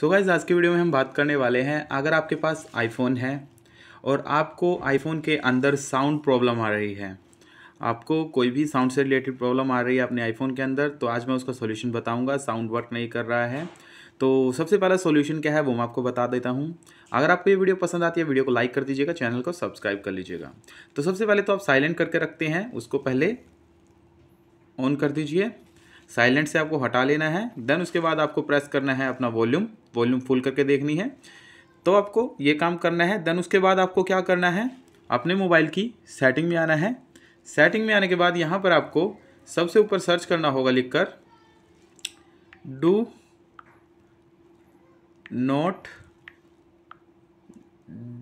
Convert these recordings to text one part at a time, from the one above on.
सो so guys आज के video में हम बात करने वाले हैं अगर आपके पास आईफोन है और आपको आईफोन के अंदर साउंड प्रॉब्लम आ रही है आपको कोई भी साउंड से रिलेटेड प्रॉब्लम आ रही है अपने आईफोन के अंदर तो आज मैं उसका सोल्यूशन बताऊँगा साउंड वर्क नहीं कर रहा है तो सबसे पहला सोल्यूशन क्या है वो मैं आपको बता देता हूँ अगर आपको ये वीडियो पसंद आती है वीडियो को लाइक कर दीजिएगा चैनल को सब्सक्राइब कर लीजिएगा तो सबसे पहले तो आप साइलेंट करके रखते हैं उसको पहले ऑन कर दीजिए साइलेंट से आपको हटा लेना है देन उसके बाद आपको प्रेस करना है अपना वॉल्यूम वॉल्यूम फुल करके देखनी है तो आपको ये काम करना है देन उसके बाद आपको क्या करना है अपने मोबाइल की सेटिंग में आना है सेटिंग में आने के बाद यहाँ पर आपको सबसे ऊपर सर्च करना होगा लिख कर डू नॉट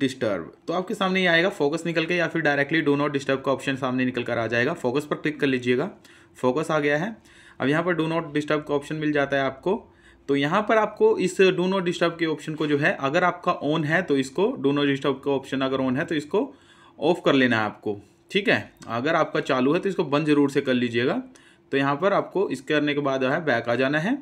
डिस्टर्ब तो आपके सामने ये आएगा फोकस निकल के या फिर डायरेक्टली डो नॉट डिस्टर्ब का ऑप्शन सामने निकल कर आ जाएगा फोकस पर क्लिक कर लीजिएगा फोकस आ गया है अब यहाँ पर डो नॉट डिस्टर्ब का ऑप्शन मिल जाता है आपको तो यहाँ पर आपको इस डो नॉट डिस्टर्ब के ऑप्शन को जो है अगर आपका ऑन है तो इसको डो नॉट डिस्टर्ब का ऑप्शन अगर ऑन है तो इसको ऑफ कर लेना है आपको ठीक है अगर आपका चालू है तो इसको बंद जरूर से कर लीजिएगा तो यहाँ पर आपको इस करने के बाद जो है बैक आ जाना है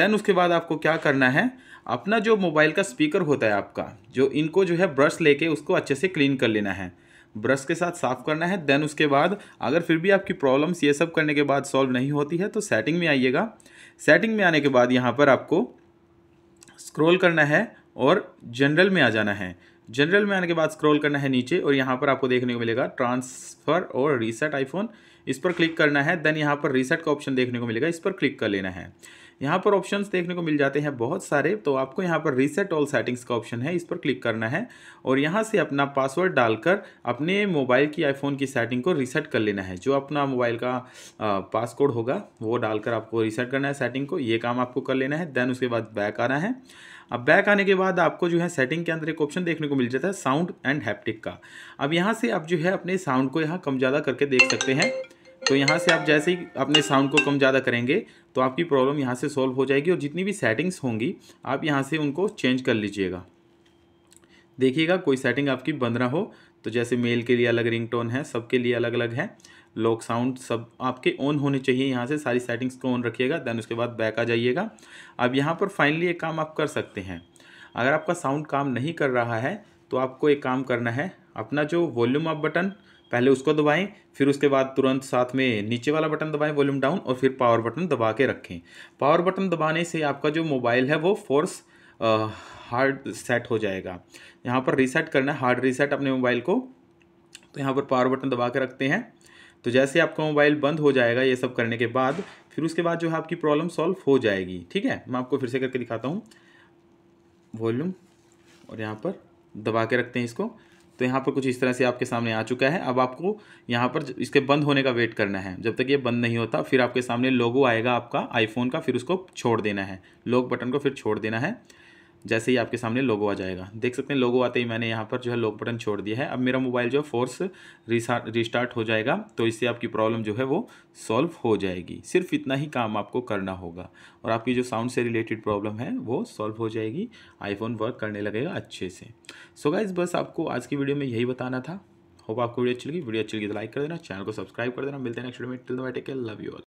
देन उसके बाद आपको क्या करना है अपना जो मोबाइल का स्पीकर होता है आपका जो इनको जो है ब्रश लेके उसको अच्छे से क्लीन कर लेना है ब्रश के साथ साफ़ करना है देन उसके बाद अगर फिर भी आपकी प्रॉब्लम्स ये सब करने के बाद सॉल्व नहीं होती है तो सेटिंग में आइएगा सेटिंग में आने के बाद यहाँ पर आपको स्क्रॉल करना है और जनरल में आ जाना है जनरल में आने के बाद स्क्रॉल करना है नीचे और यहाँ पर आपको देखने को मिलेगा ट्रांसफ़र और रीसेट आईफोन इस पर क्लिक करना है देन यहाँ पर रीसेट का ऑप्शन देखने को मिलेगा इस पर क्लिक कर लेना है यहाँ पर ऑप्शंस देखने को मिल जाते हैं बहुत सारे तो आपको यहाँ पर रीसेट ऑल सेटिंग्स का ऑप्शन है इस पर क्लिक करना है और यहाँ से अपना पासवर्ड डालकर अपने मोबाइल की आईफोन की सेटिंग को रीसेट कर लेना है जो अपना मोबाइल का पासकोड होगा वो डालकर आपको रीसेट करना है सेटिंग को ये काम आपको कर लेना है देन उसके बाद बैक आना है अब बैक आने के बाद आपको जो है सेटिंग के अंदर एक ऑप्शन देखने को मिल जाता है साउंड एंड हैप्टिक का अब यहाँ से आप जो है अपने साउंड को यहाँ कम ज़्यादा करके देख सकते हैं तो यहाँ से आप जैसे ही अपने साउंड को कम ज़्यादा करेंगे तो आपकी प्रॉब्लम यहाँ से सॉल्व हो जाएगी और जितनी भी सेटिंग्स होंगी आप यहाँ से उनको चेंज कर लीजिएगा देखिएगा कोई सेटिंग आपकी बंद ना हो तो जैसे मेल के लिए अलग रिंगटोन है सबके लिए अलग अलग है लॉक साउंड सब आपके ऑन होने चाहिए यहाँ से सारी सेटिंग्स को ऑन रखिएगा दैन उसके बाद बैक आ जाइएगा अब यहाँ पर फाइनली एक काम आप कर सकते हैं अगर आपका साउंड काम नहीं कर रहा है तो आपको एक काम करना है अपना जो वॉल्यूम अप बटन पहले उसको दबाएं फिर उसके बाद तुरंत साथ में नीचे वाला बटन दबाएं वॉल्यूम डाउन और फिर पावर बटन दबा के रखें पावर बटन दबाने से आपका जो मोबाइल है वो फोर्स हार्ड सेट हो जाएगा यहाँ पर रीसेट करना है हार्ड रीसेट अपने मोबाइल को तो यहाँ पर पावर बटन दबा के रखते हैं तो जैसे आपका मोबाइल बंद हो जाएगा ये सब करने के बाद फिर उसके बाद जो है आपकी प्रॉब्लम सॉल्व हो जाएगी ठीक है मैं आपको फिर से करके दिखाता हूँ वॉल्यूम और यहाँ पर दबा के रखते हैं इसको तो यहाँ पर कुछ इस तरह से आपके सामने आ चुका है अब आपको यहाँ पर इसके बंद होने का वेट करना है जब तक ये बंद नहीं होता फिर आपके सामने लोगो आएगा आपका आईफोन का फिर उसको छोड़ देना है लॉक बटन को फिर छोड़ देना है जैसे ही आपके सामने लोगो आ जाएगा देख सकते हैं लोगो आते ही मैंने यहाँ पर जो है लॉक बटन छोड़ दिया है अब मेरा मोबाइल जो है फोर्स रिस्टार्ट हो जाएगा तो इससे आपकी प्रॉब्लम जो है वो सॉल्व हो जाएगी सिर्फ इतना ही काम आपको करना होगा और आपकी जो साउंड से रिलेटेड प्रॉब्लम है वो सॉल्व हो जाएगी आईफोन वर्क करने लगेगा अच्छे से सो so गाइज बस आपको आज की वीडियो में यही बताना था होप आपको वीडियो अच्छी लगी वीडियो अच्छी लगी तो लाइक कर देना चैनल को सब्सक्राइब कर देना मिलते हैं नेक्स्ट वीडियो में till the tech love you all